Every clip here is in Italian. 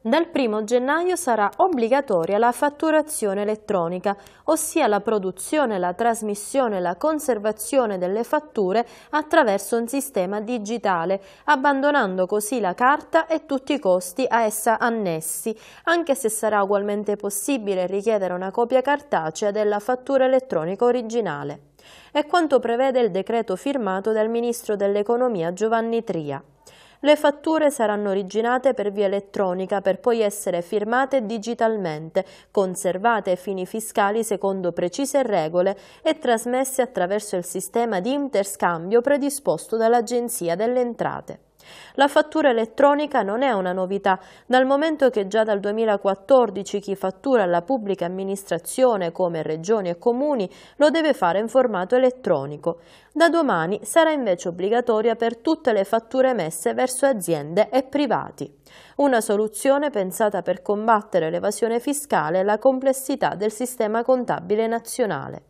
Dal 1 gennaio sarà obbligatoria la fatturazione elettronica, ossia la produzione, la trasmissione e la conservazione delle fatture attraverso un sistema digitale, abbandonando così la carta e tutti i costi a essa annessi, anche se sarà ugualmente possibile richiedere una copia cartacea della fattura elettronica originale. È quanto prevede il decreto firmato dal Ministro dell'Economia Giovanni Tria. Le fatture saranno originate per via elettronica per poi essere firmate digitalmente, conservate ai fini fiscali secondo precise regole e trasmesse attraverso il sistema di interscambio predisposto dall'Agenzia delle Entrate. La fattura elettronica non è una novità, dal momento che già dal 2014 chi fattura alla pubblica amministrazione come regioni e comuni lo deve fare in formato elettronico. Da domani sarà invece obbligatoria per tutte le fatture emesse verso aziende e privati. Una soluzione pensata per combattere l'evasione fiscale e la complessità del sistema contabile nazionale.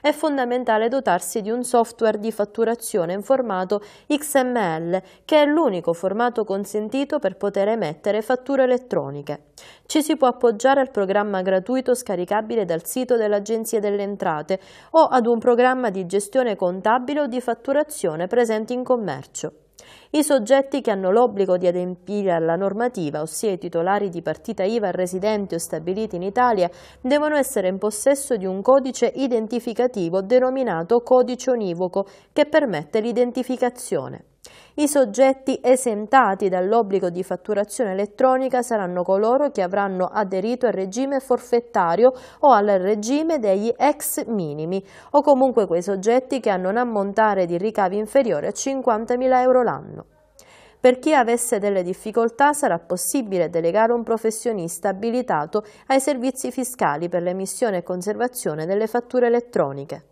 È fondamentale dotarsi di un software di fatturazione in formato XML, che è l'unico formato consentito per poter emettere fatture elettroniche. Ci si può appoggiare al programma gratuito scaricabile dal sito dell'Agenzia delle Entrate o ad un programma di gestione contabile o di fatturazione presente in commercio. I soggetti che hanno l'obbligo di adempiere alla normativa, ossia i titolari di partita IVA residenti o stabiliti in Italia, devono essere in possesso di un codice identificativo denominato codice univoco che permette l'identificazione. I soggetti esentati dall'obbligo di fatturazione elettronica saranno coloro che avranno aderito al regime forfettario o al regime degli ex minimi o comunque quei soggetti che hanno un ammontare di ricavi inferiore a 50.000 euro l'anno. Per chi avesse delle difficoltà sarà possibile delegare un professionista abilitato ai servizi fiscali per l'emissione e conservazione delle fatture elettroniche.